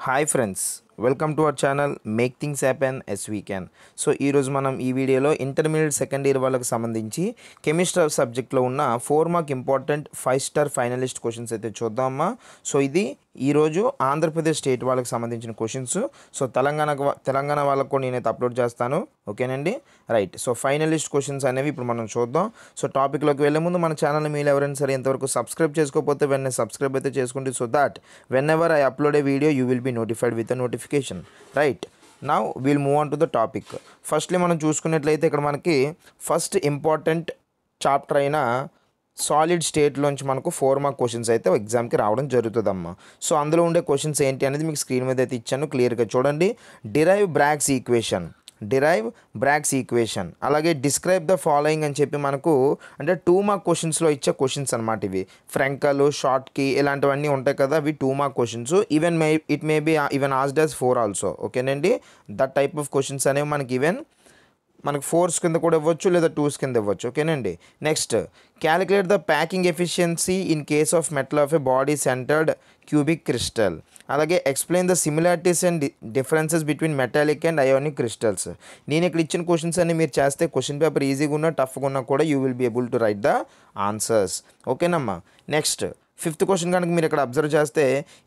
Hi friends, welcome to our channel make things happen as we can so ఈరోజు మనం ఈ వీడియోలో intermediate second year వాళ్ళకి సంబంధించి కెమిస్ట్రీ సబ్జెక్ట్లో ఉన్న four mark important five star finalist questions అయితే చూద్దామా సో ఇది ఈరోజు ఆంధ్రప్రదేశ్ స్టేట్ వాళ్ళకి సంబంధించిన క్వశ్చన్స్ సో తెలంగాణ తెలంగాణ వాళ్ళకు కూడా నేనైతే అప్లోడ్ చేస్తాను ఓకేనండి రైట్ సో ఫైనలిస్ట్ క్వశ్చన్స్ అనేవి ఇప్పుడు మనం చూద్దాం సో టాపిక్లోకి వెళ్ళే ముందు మన ఛానల్ మీరు ఎవరైనా సరే ఇంతవరకు సబ్స్క్రైబ్ చేసుకోకపోతే వెన్న సబ్స్క్రైబ్ అయితే చేసుకుంటే so that whenever I upload a video you will be notified with notify notification right నా we'll move on to the topic firstly మనం చూసుకున్నట్లయితే ఇక్కడ మనకి ఫస్ట్ ఇంపార్టెంట్ చాప్టర్ అయిన సాలిడ్ స్టేట్లోంచి మనకు ఫోర్ మార్క్ క్వశ్చన్స్ అయితే ఎగ్జామ్కి రావడం జరుగుతుందమ్మా సో అందులో ఉండే క్వశ్చన్స్ ఏంటి అనేది మీకు స్క్రీన్ మీద అయితే ఇచ్చాను క్లియర్గా చూడండి derive Bragg's equation derive Bragg's equation అలాగే డిస్క్రైబ్ ద ఫాలోయింగ్ అని చెప్పి మనకు అంటే టూ మార్క్ క్వశ్చన్స్లో ఇచ్చే క్వశ్చన్స్ అనమాట ఇవి ఫ్రెంకలు షార్ట్కి ఇలాంటివన్నీ ఉంటాయి కదా అవి two mark questions even may it may be even as డాస్ ఫోర్ ఆల్సో ఓకేనండి దట్ టైప్ ఆఫ్ క్వశ్చన్స్ అనేవి మనకి ఈవెన్ మనకు ఫోర్స్ కింద కూడా ఇవ్వచ్చు లేదా టూస్ కింద ఇవ్వచ్చు ఓకేనండి next calculate the packing efficiency in case of metal of a body centered cubic crystal అలాగే explain the similarities and differences between metallic and ionic crystals నేను ఇక్కడ ఇచ్చిన క్వశ్చన్స్ అన్ని మీరు చేస్తే క్వశ్చన్ పేపర్ ఈజీగా ఉన్నా టఫ్గా ఉన్నా కూడా you will be able to write the answers ఓకేనమ్మా నెక్స్ట్ ఫిఫ్త్ క్వశ్చన్ కనుక మీరు ఇక్కడ అబ్జర్వ్ చేస్తే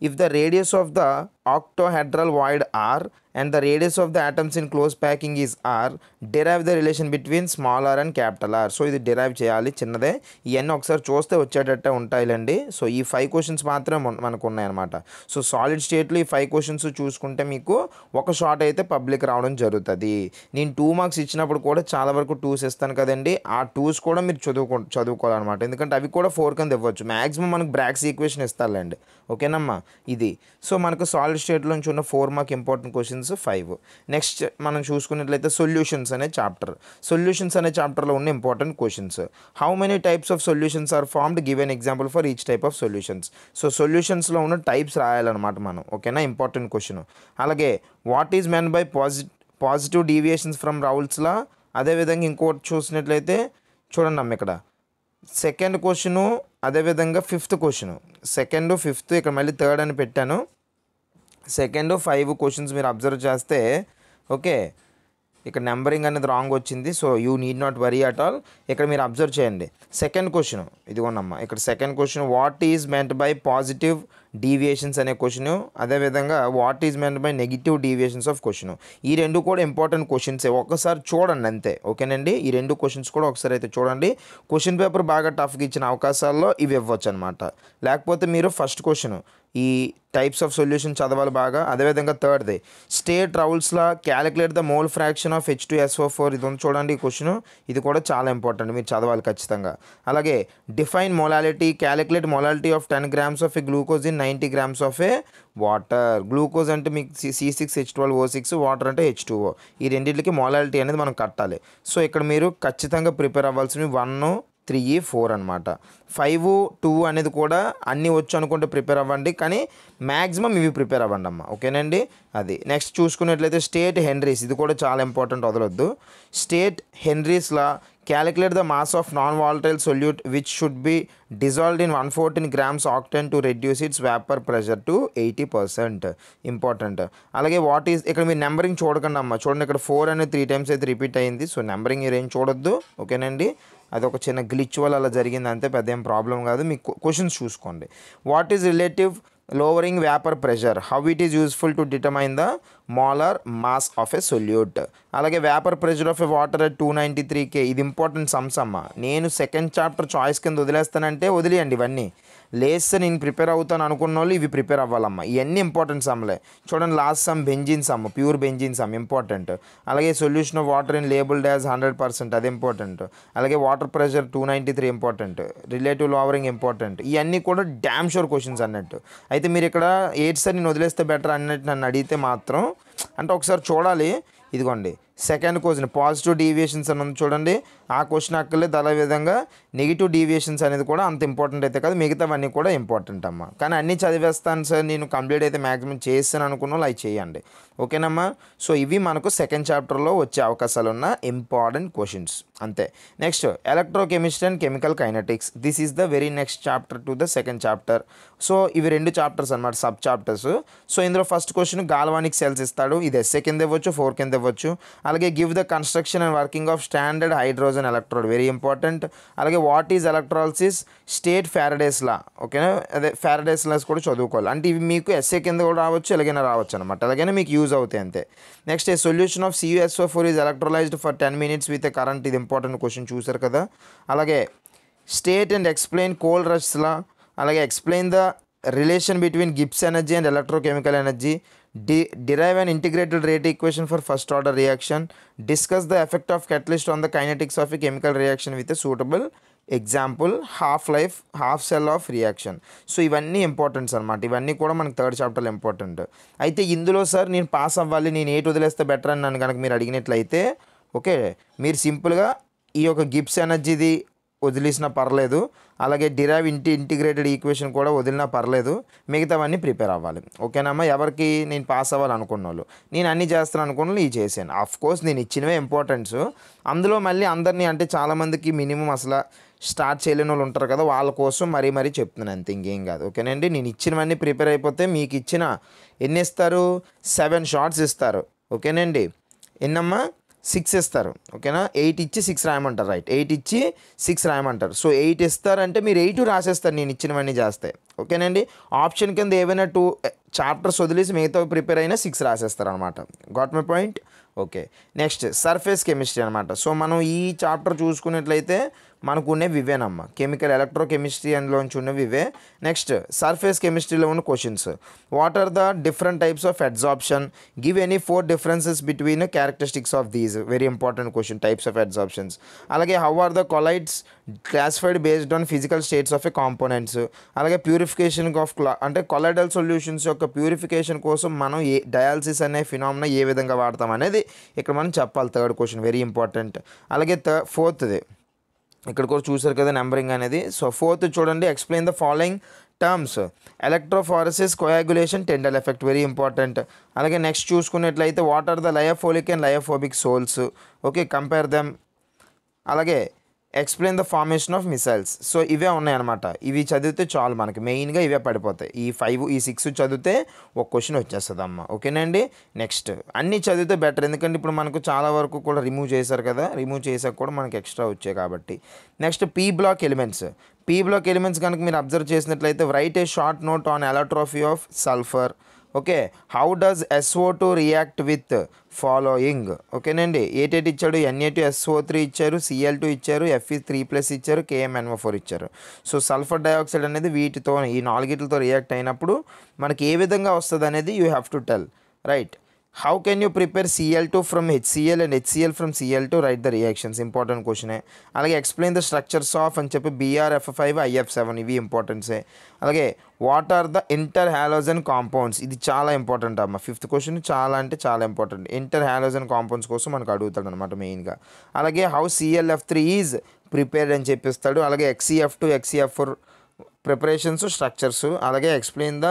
if the radius of the octahedral void R and the radius of the atoms in closed packing is R, derive the relation between small r and capital R. So ఇది derive చేయాలి చిన్నదే ఇవన్నీ ఒకసారి చూస్తే వచ్చేటట్టే ఉంటాయిలండి so ఈ five questions మాత్రం మనకు ఉన్నాయన్నమాట సో సాలిడ్ స్టేట్లో ఈ ఫైవ్ క్వశ్చన్స్ చూసుకుంటే మీకు ఒక షార్ట్ అయితే పబ్లిక్ రావడం జరుగుతుంది నేను టూ మార్క్స్ ఇచ్చినప్పుడు కూడా చాలా వరకు టూస్ ఇస్తాను కదండి ఆ టూస్ కూడా మీరు చదువుకో చదువుకోవాలన్నమాట ఎందుకంటే అవి కూడా ఫోర్ కింద ఇవ్వచ్చు మ్యాక్సిమం మనకు బ్రాక్స్ ఈక్వేషన్ ఇస్తారులేండి ఓకేనమ్మా ఇది సో మనకు సాలిడ్ స్టేట్లో నుంచి ఉన్న ఫోర్ మాకు ఇంపార్టెంట్ క్వశ్చన్స్ ఫైవ్ నెక్స్ట్ మనం చూసుకున్నట్లయితే సొల్యూషన్స్ అనే చాప్టర్ సొల్యూషన్స్ అనే చాప్టర్లో ఉన్న important questions how many types of solutions are formed given example for each type of solutions so సొల్యూషన్స్లో ఉన్న టైప్స్ రాయాలన్నమాట మనం ఓకేనా ఇంపార్టెంట్ క్వశ్చన్ అలాగే వాట్ ఈజ్ మెన్ బై పాజి పాజిటివ్ డీవియేషన్స్ ఫ్రమ్ రౌల్స్లా అదేవిధంగా ఇంకోటి చూసినట్లయితే చూడండి అమ్మ ఇక్కడ సెకండ్ క్వశ్చను అదేవిధంగా ఫిఫ్త్ క్వశ్చను సెకండ్ ఫిఫ్త్ ఇక్కడ మళ్ళీ థర్డ్ అని పెట్టాను సెకండ్ ఫైవ్ క్వశ్చన్స్ మీరు అబ్జర్వ్ చేస్తే ఓకే ఇక్కడ నెంబరింగ్ అనేది రాంగ్ వచ్చింది so you need not worry at all ఇక్కడ మీరు అబ్జర్వ్ చేయండి సెకండ్ క్వశ్చన్ ఇదిగోనమ్మా ఇక్కడ second question what is meant by positive deviations అనే క్వశ్చన్ అదేవిధంగా what is meant by negative deviations of question ఈ రెండు కూడా ఇంపార్టెంట్ క్వశ్చన్సే ఒకసారి చూడండి అంతే ఓకేనండి ఈ రెండు క్వశ్చన్స్ కూడా ఒకసారి అయితే చూడండి క్వశ్చన్ పేపర్ బాగా టఫ్గా ఇచ్చిన అవకాశాల్లో ఇవి ఇవ్వచ్చు అనమాట లేకపోతే మీరు ఫస్ట్ క్వశ్చన్ ఈ టైప్స్ ఆఫ్ సొల్యూషన్ చదవాలి బాగా అదేవిధంగా థర్డ్ది state Raoult's law calculate the mole fraction of H two SO four ఇది ఉంది చూడండి ఈ క్వశ్చన్ ఇది కూడా చాలా ఇంపార్టెంట్ మీరు చదవాలి ఖచ్చితంగా అలాగే define molality calculate molality of ten grams of ఈ glucose in ninety grams of a water glucose అంటే మీకు C six H twelve O six water అంటే హెచ్ టూ ఈ రెండింటికి మోలాలిటీ అనేది మనం కట్టాలి సో ఇక్కడ మీరు ఖచ్చితంగా ప్రిపేర్ అవ్వాల్సినవి వన్ త్రీ ఫోర్ అనమాట ఫైవ్ టూ అనేది కూడా అన్నీ వచ్చు అనుకుంటే ప్రిపేర్ అవ్వండి కానీ మ్యాక్సిమం ఇవి ప్రిపేర్ అవ్వండి అమ్మ ఓకేనండి అది నెక్స్ట్ చూసుకున్నట్లయితే స్టేట్ హెన్రీస్ ఇది కూడా చాలా ఇంపార్టెంట్ వదలొద్దు state Henry's law calculate the mass of non volatile solute which should be dissolved in one fourteen grams octane to reduce its vapour pressure to eighty percent important అలాగే what is ఇక్కడ మీరు numbering చూడకండి అమ్మ చూడండి ఇక్కడ four అనేది three times అయితే repeat అయింది సో నెంబరింగ్ మీరు ఏం చూడొద్దు ఓకేనండి అది ఒక చిన్న గ్లిచ్ వల్ల అలా జరిగింది అంతే పెద్ద ఏం ప్రాబ్లం కాదు మీకు క్వశ్చన్స్ చూసుకోండి what is relative lowering vapour pressure how it is useful to determine the molar mass of a solute అలాగే vapour pressure of a water at two ninety three K ఇది ఇంపార్టెంట్ సమ్స్ అమ్మ నేను second chapter choice కింద వదిలేస్తానంటే వదిలేయండి ఇవన్నీ Lay's నేను prepare అవుతాను అనుకున్న వాళ్ళు ఇవి ప్రిపేర్ అవ్వాలమ్మా ఇవన్నీ ఇంపార్టెంట్ సమ్లే చూడండి last sum benzene sum pure benzene sum important అలాగే solution of water in label as hundred percent అది ఇంపార్టెంట్ అలాగే water pressure two ninety three important relative lowering important ఇవన్నీ కూడా డ్యామ్ షోర్ క్వశ్చన్స్ అన్నట్టు అయితే మీరు ఇక్కడ ఎయిట్ సార్ నేను వదిలేస్తే బెటర్ అన్నట్టు నన్ను అడిగితే మాత్రం అంటే ఒకసారి చూడాలి ఇదిగోండి సెకండ్ క్వశ్చన్ పాజిటివ్ డీవియేషన్స్ అన్నది చూడండి ఆ క్వశ్చన్ అక్కర్లేదు అదేవిధంగా నెగిటివ్ డీవియేషన్స్ అనేది కూడా అంత ఇంపార్టెంట్ అయితే కాదు మిగతావన్నీ కూడా ఇంపార్టెంట్ అమ్మా కానీ అన్నీ చదివేస్తాను సార్ నేను కంప్లీట్ అయితే మ్యాక్సిమం చేస్తాను అనుకున్న అవి చేయండి ఓకేనమ్మా సో ఇవి మనకు సెకండ్ చాప్టర్లో వచ్చే అవకాశాలు ఉన్న ఇంపార్టెంట్ క్వశ్చన్స్ అంతే next electrochemistry and chemical kinetics this is the very next chapter to the second chapter so ఇవి రెండు చాప్టర్స్ అనమాట సబ్ చాప్టర్స్ సో ఇందులో ఫస్ట్ క్వశ్చన్ గాల్వానిక్ సెల్స్ ఇస్తాడు ఇది ఎస్ఏ కింద ఇవ్వచ్చు ఫోర్ కింద ఇవ్వచ్చు అలాగే give the construction and working of standard hydrogen electrode very important అలాగే what is electrolysis state Faraday's law ఓకేనా అదే ఫ్యారడేస్ లాస్ కూడా చదువుకోవాలి అంటే ఇవి మీకు ఎస్ఏ కింద కూడా రావచ్చు ఎలాగైనా రావచ్చు అనమాట అలాగైనా మీకు యూజ్ అవుతాయి అంతే next a solution of CuSO four is electrolyzed for ten minutes with current ఇది ఇంపార్టెంట్ క్వశ్చన్ చూసారు కదా అలాగే state and explain Kohlrausch law అలాగే explain the relation between Gibbs energy and electrochemical energy D derive and integrated rate equation for first order reaction discuss the effect of catalyst on the kinetics of chemical reaction with suitable example half life half cell of reaction so ఇవన్నీ importance అనమాట ఇవన్నీ కూడా మనకు third చాప్టర్లో important అయితే ఇందులో sir నేను pass అవ్వాలి నేను ఏటు వదిలేస్తే బెటర్ అని నన్ను కనుక మీరు అడిగినట్లయితే ఓకే మీరు సింపుల్గా ఈ యొక్క గిప్స్ ఎనర్జీది వదిలేసిన పర్లేదు అలాగే డిరైవ్ ఇంటి ఇంటిగ్రేటెడ్ ఈక్వేషన్ కూడా వదిలినా పర్లేదు మిగతావన్నీ ప్రిపేర్ అవ్వాలి ఓకేనమ్మా ఎవరికి నేను పాస్ అవ్వాలనుకున్న వాళ్ళు నేను అన్ని చేస్తాను అనుకున్న వాళ్ళు చేశాను ఆఫ్ కోర్స్ నేను ఇచ్చినవే ఇంపార్టెన్స్ అందులో మళ్ళీ అందరినీ అంటే చాలామందికి మినిమం అసలు స్టార్ట్ చేయలేని వాళ్ళు ఉంటారు కదా వాళ్ళ కోసం మరీ మరీ చెప్తున్నాను అంతే ఇంకేం కాదు ఓకేనండి నేను ఇచ్చినవన్నీ ప్రిపేర్ అయిపోతే మీకు ఇచ్చిన ఎన్ని ఇస్తారు సెవెన్ షార్ట్స్ ఇస్తారు ఓకేనండి ఎన్నమ్మా సిక్స్ ఇస్తారు ఓకేనా ఎయిట్ ఇచ్చి సిక్స్ రాయమంటారు రైట్ ఎయిట్ ఇచ్చి సిక్స్ రాయమంటారు సో ఎయిట్ ఇస్తారంటే మీరు ఎయిట్ రాసేస్తారు నేను ఇచ్చినవన్నీ చేస్తే ఓకేనండి ఆప్షన్ కింద ఏవైనా టూ చాప్టర్స్ వదిలేసి మిగతా ప్రిపేర్ అయినా సిక్స్ రాసేస్తారు అనమాట got my point okay next surface chemistry అనమాట సో మనం ఈ చాప్టర్ చూసుకున్నట్లయితే మనకు ఉన్నవి ఇవేనమ్మా కెమికల్ ఎలక్ట్రోకెమిస్ట్రీ అందులోంచి ఉన్నవి ఇవే నెక్స్ట్ సర్ఫేస్ కెమిస్ట్రీలో ఉన్న questions what are the different types of adsorption give any four differences between characteristics of these very important question types of adsorptions అలాగే how are the colloids classified based on physical states of a components అలాగే purification of క్లా అంటే colloidal solutions యొక్క purification కోసం మనం ఏ dialysis అనే phenomena ఏ విధంగా వాడతాం అనేది ఇక్కడ మనం చెప్పాలి థర్డ్ క్వశ్చన్ వెరీ ఇంపార్టెంట్ అలాగే థర్డ్ ఫోర్త్ది ఇక్కడ కూడా చూసారు కదా నెంబరింగ్ అనేది సో ఫోర్త్ చూడండి explain the following terms electrophoresis coagulation Tyndall effect very important అలాగే నెక్స్ట్ చూసుకున్నట్లయితే what are the lyophilic and lyophobic sols okay compare them అలాగే explain the formation of micelles so ఇవే ఉన్నాయన్నమాట ఇవి చదివితే చాలు మనకి మెయిన్గా ఇవే పడిపోతాయి ఈ ఫైవ్ ఈ సిక్స్ చదివితే ఒక క్వశ్చన్ వచ్చేస్తుంది అమ్మ ఓకేనండి నెక్స్ట్ అన్నీ చదివితే బెటర్ ఎందుకంటే ఇప్పుడు మనకు చాలా వరకు కూడా రిమూవ్ చేశారు కదా రిమూవ్ చేసాక కూడా మనకు ఎక్స్ట్రా వచ్చాయి కాబట్టి next P block elements P block elements కనుక మీరు అబ్జర్వ్ చేసినట్లయితే write a short note on allotropy of sulphur okay how does SO two react with following ఓకేనండి ఏటేట్ ఇచ్చాడు ఎన్ఏ టు ఎస్ఓ త్రీ ఇచ్చారు సిఎల్ టూ ఇచ్చారు ఎఫ్ఈ త్రీ ప్లస్ ఇచ్చారు KMNO four ఇచ్చారు సో సల్ఫర్ డయాక్సైడ్ అనేది వీటితో ఈ నాలుగిటితో రియాక్ట్ అయినప్పుడు మనకి ఏ విధంగా వస్తుంది అనేది you have to tell right how how can you prepare Cl2 from HCl and HCL from Cl2 to write the reactions important ఏ అలాగే ఎక్స్ప్లెయిన్ ద స్ట్రక్చర్స్ ఆఫ్ అని చెప్పి ఫైవ్ ఐఎఫ్ IF7 ఇవి ఇంపార్టెన్స్ అలాగే what are the interhalogen compounds ఇది చాలా important అమ్మ fifth question చాలా అంటే చాలా ఇంపార్టెంట్ ఇంటర్ హ్యాలోజన్ కాంపౌండ్స్ కోసం మనకు అడుగుతాడు అనమాట మెయిన్గా అలాగే how CLF three is prepared అని చెప్పిస్తాడు అలాగే XEF two XEF four preparations structures అలాగే explain the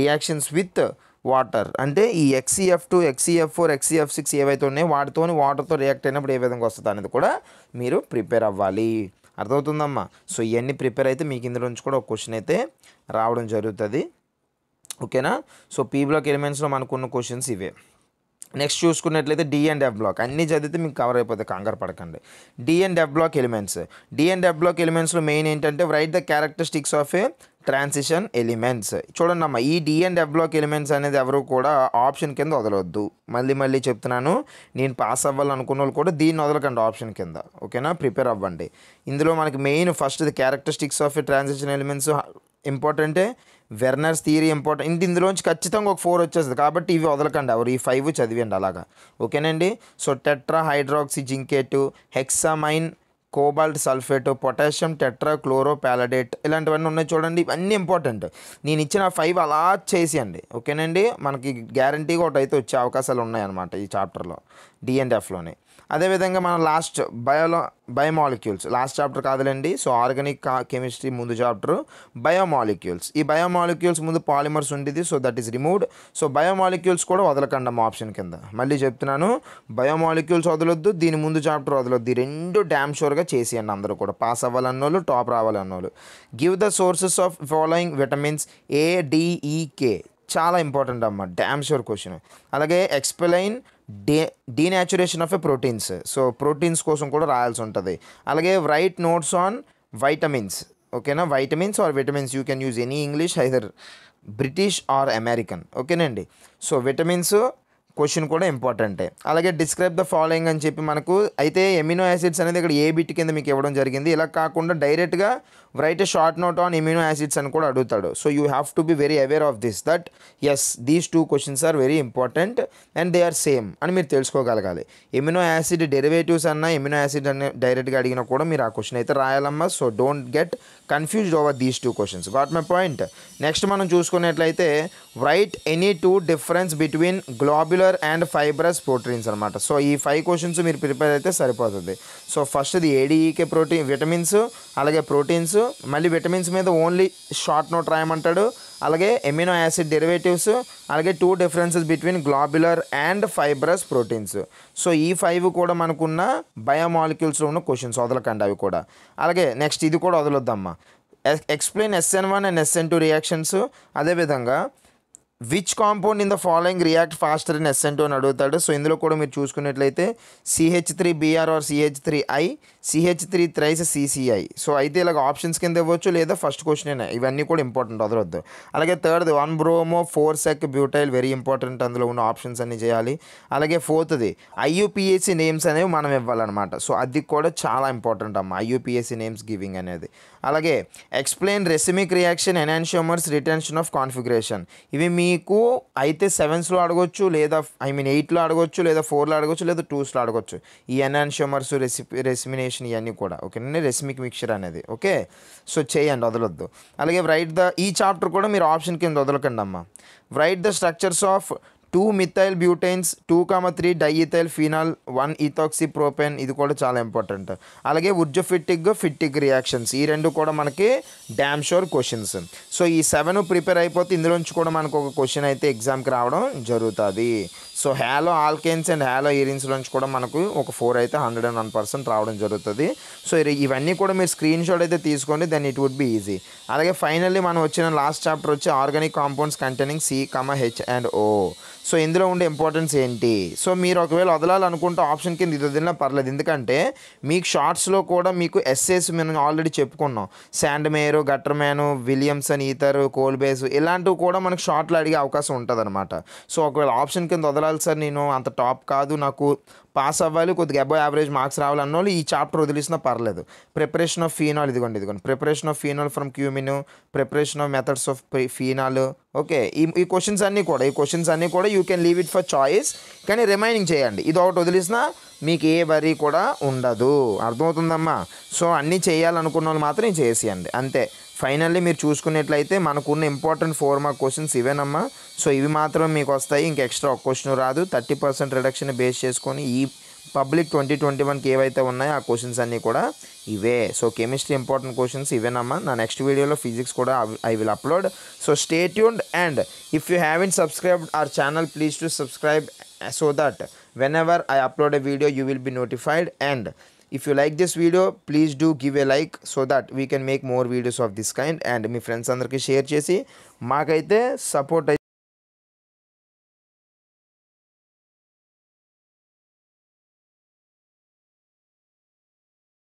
reactions with water అంటే ఈ XEF two e XEF four XEF six e e ఏవైతే ఉన్నాయో వాటితో వాటర్తో రియాక్ట్ అయినప్పుడు ఏ విధంగా వస్తుంది అనేది కూడా మీరు ప్రిపేర్ అవ్వాలి అర్థమవుతుందమ్మా సో ఇవన్నీ ప్రిపేర్ అయితే మీకు ఇందులో నుంచి కూడా ఒక క్వశ్చన్ అయితే రావడం జరుగుతుంది ఓకేనా సో పీ బ్లాక్ ఎలిమెంట్స్లో మనకున్న క్వశ్చన్స్ ఇవే నెక్స్ట్ చూసుకున్నట్లయితే డి అండ్ ఎఫ్ బ్లాక్ అన్నీ చదివితే మీకు కవర్ అయిపోతుంది కంగారు పడకండి D and F block elements D and F block ఎలిమెంట్స్లో మెయిన్ ఏంటంటే write the characteristics of a transition elements చూడండి అమ్మ ఈ D and F block elements అనేది ఎవరు కూడా ఆప్షన్ కింద వదలొద్దు మళ్ళీ మళ్ళీ చెప్తున్నాను నేను పాస్ అవ్వాలనుకున్న వాళ్ళు కూడా దీన్ని వదలకండి ఆప్షన్ కింద ఓకేనా ప్రిపేర్ అవ్వండి ఇందులో మనకి main first characteristics of transition elements ఇంపార్టెంటే వెర్నర్స్ థియరీ ఇంపార్టెంట్ ఇంటి ఇందులోంచి ఖచ్చితంగా ఒక ఫోర్ వచ్చేస్తుంది కాబట్టి ఇవి వదలకండి ఎవరు ఈ ఫైవ్ చదివండి అలాగా ఓకేనండి so tetra hydroxy zincate hexammine cobalt sulphate potassium tetra chloro palladate ఇలాంటివన్నీ ఉన్నాయి చూడండి ఇవన్నీ ఇంపార్టెంట్ నేను ఇచ్చిన ఫైవ్ అలా చేసేయండి ఓకేనండి మనకి గ్యారంటీగా ఒకటి అయితే వచ్చే అవకాశాలు ఉన్నాయన్నమాట ఈ చాప్టర్లో డిఎన్ఎఫ్లోనే అదేవిధంగా మన లాస్ట్ బయోలో బయోమాలిక్యూల్స్ లాస్ట్ చాప్టర్ కాదులేండి సో ఆర్గానిక్ కెమిస్ట్రీ ముందు చాప్టర్ బయోమాలిక్యూల్స్ ఈ బయోమాలిక్యూల్స్ ముందు పాలిమర్స్ ఉండేది so that is removed so biomolecules కూడా వదలకండం ఆప్షన్ కింద మళ్ళీ చెప్తున్నాను బయోమాలిక్యూల్స్ వదలొద్దు దీని ముందు చాప్టర్ వదలొద్దు రెండు డ్యామ్ షోర్గా చేసేయండి అందరూ కూడా పాస్ అవ్వాలన్నోళ్ళు టాప్ రావాలన్నోళ్ళు give the sources of following vitamins ADEK e, చాలా ఇంపార్టెంట్ అమ్మ డ్యామ్ షోర్ క్వశ్చన్ అలాగే explain the denaturation of a proteins so proteins కోసం కూడా రాయాల్సి ఉంటుంది అలాగే రైట్ నోట్స్ ఆన్ వైటమిన్స్ ఓకేనా vitamins or vitamins you can use any English either British or American ఓకేనండి సో విటమిన్స్ క్వశ్చన్ కూడా ఇంపార్టెంటే అలాగే డిస్క్రైబ్ ద ఫాలోయింగ్ అని చెప్పి మనకు అయితే ఎమినో యాసిడ్స్ అనేది ఇక్కడ ఏ బిట్ కింద మీకు ఇవ్వడం జరిగింది ఇలా కాకుండా డైరెక్ట్గా write short note on amino acids అని కూడా అడుగుతాడు so you have to be very aware of this that is these two questions are very important and they are same అని మీరు తెలుసుకోగలగాలి ఎమినో యాసిడ్ డెరివేటివ్స్ అన్న ఎమినో యాసిడ్ అని డైరెక్ట్గా అడిగినా కూడా మీరు ఆ క్వశ్చన్ అయితే రాయాలమ్మా so don't get confused over these two questions what my point next మనం చూసుకున్నట్లయితే right any two difference between globular fibre and fibrous proteins అనమాట సో ఈ ఫైవ్ క్వశ్చన్స్ మీరు ప్రిపేర్ అయితే సరిపోతుంది సో ఫస్ట్ది ఏడీఈకే ప్రోటీన్ విటమిన్స్ అలాగే ప్రోటీన్స్ మళ్ళీ విటమిన్స్ మీద ఓన్లీ షార్ట్ నోట్ రాయమంటాడు అలాగే ఎమినో యాసిడ్ డెరివేటివ్స్ అలాగే two differences between globular and fibrous proteins so ఈ ఫైవ్ కూడా మనకున్న బయోమాలిక్యూల్స్లో ఉన్న క్వశ్చన్స్ వదలకండి అవి కూడా అలాగే నెక్స్ట్ ఇది కూడా వదలొద్దమ్మా explain SN one and SN two reactions అదేవిధంగా which compound in the following react faster in SN two అని అడుగుతాడు సో ఇందులో కూడా మీరు చూసుకున్నట్లయితే CH three BR or CH three I CH three thrice CCI so అయితే ఇలాగ ఆప్షన్స్ కింద ఇవ్వచ్చు లేదా ఫస్ట్ క్వశ్చన్ ఇవన్నీ కూడా ఇంపార్టెంట్ వదలొద్దు అలాగే third one bromo four sec butyl very important అందులో ఉన్న ఆప్షన్స్ అన్ని చేయాలి అలాగే ఫోర్త్ది ఐయూపీఎస్సి నేమ్స్ అనేవి మనం ఇవ్వాలన్నమాట సో అది కూడా చాలా ఇంపార్టెంట్ అమ్మ ఐయూపీఎస్సి నేమ్స్ గివింగ్ అనేది అలాగే explain racemic reaction enantiomers retention of configuration ఇవి మీకు అయితే సెవెన్స్లో అడగొచ్చు లేదా ఐ మీన్ ఎయిట్లో అడగొచ్చు లేదా ఫోర్లో అడగొచ్చు లేదా టూస్లో అడగొచ్చు ఈ ఎనాన్షియోమర్స్ రెసిపి రెసిమినేషన్ ఇవన్నీ కూడా ఓకేనండి రెసిమిక్ మిక్చర్ అనేది ఓకే సో చేయండి వదలొద్దు అలాగే రైట్ ద ఈ చాప్టర్ కూడా మీరు ఆప్షన్ కింద వదలకండి అమ్మ write the structures of two methyl butynes two comma three diethyl phenol one ethoxy propene ఇది కూడా చాలా ఇంపార్టెంట్ అలాగే ఉర్జోఫిటిక్ ఫిట్టిక్ రియాక్షన్స్ ఈ రెండు కూడా మనకి డ్యామ్ షోర్ క్వశ్చన్స్ సో ఈ సెవెన్ ప్రిపేర్ అయిపోతే ఇందులోంచి కూడా మనకు ఒక క్వశ్చన్ అయితే ఎగ్జామ్కి రావడం జరుగుతుంది so haloalkanes and haloarenes నుంచి కూడా మనకు ఒక ఫోర్ అయితే హండ్రెడ్ అండ్ వన్ పర్సెంట్ రావడం జరుగుతుంది సో ఇవన్నీ కూడా మీరు స్క్రీన్ షాట్ అయితే తీసుకోండి then it would be easy అలాగే ఫైనల్లీ మనం వచ్చిన లాస్ట్ చాప్టర్ వచ్చి organic compounds containing C comma H and O so ఇందులో ఉండే ఇంపార్టెన్స్ ఏంటి సో మీరు ఒకవేళ వదలాలనుకుంటే ఆప్షన్ కింద ఇది వదిలినా పర్లేదు ఎందుకంటే మీకు షార్ట్స్లో కూడా మీకు ఎస్ఎస్ మేము ఆల్రెడీ చెప్పుకున్నాం Sandmeyer Gattermann Williamson ether Kolbe's ఇలాంటివి కూడా మనకు షార్ట్లో అడిగే అవకాశం ఉంటుంది అనమాట సో ఒకవేళ ఆప్షన్ కింద వదలాలి సార్ నేను అంత టాప్ కాదు నాకు పాస్ అవ్వాలి కొద్దిగా అబౌవ్ యావరేజ్ మార్క్స్ రావాలన్న వాళ్ళు ఈ చాప్టర్ వదిలిసినా పర్లేదు ప్రిపరేషన్ ఆఫ్ ఫీనాల్ ఇదిగోండి ఇదిగోండి preparation of phenol from cumene preparation of methods of phenol okay ఈ ఈ క్వశ్చన్స్ అన్నీ కూడా ఈ క్వశ్చన్స్ అన్నీ కూడా you can leave it for choice కానీ రిమైనింగ్ చేయండి ఇది ఒకటి వదిలేసినా మీకు ఏ వరి కూడా ఉండదు అర్థమవుతుందమ్మా సో అన్నీ చేయాలనుకున్న వాళ్ళు మాత్రం చేసేయండి అంతే ఫైనల్లీ మీరు చూసుకున్నట్లయితే మనకున్న ఇంపార్టెంట్ ఫోర్ మార్క్ క్వశ్చన్స్ ఇవేనమ్మా సో ఇవి మాత్రం మీకు వస్తాయి ఇంక ఎక్స్ట్రా ఒక క్వశ్చన్ రాదు థర్టీ పర్సెంట్ రిడక్షన్ బేస్ చేసుకొని ఈ పబ్లిక్ ట్వంటీ ట్వంటీ వన్కి ఏవైతే ఉన్నాయో ఆ క్వశ్చన్స్ అన్నీ కూడా ఇవే సో కెమిస్ట్రీ ఇంపార్టెంట్ క్వశ్చన్స్ ఇవేనమ్మా నా నెక్స్ట్ వీడియోలో ఫిజిక్స్ కూడా I will upload so stay tuned and if you have in subscribed our channel please to subscribe so that whenever I upload a video you will be notified and if you like this video please do give a like so that we can make more videos of this kind and మీ friends అందరికీ share చేసి మాకైతే support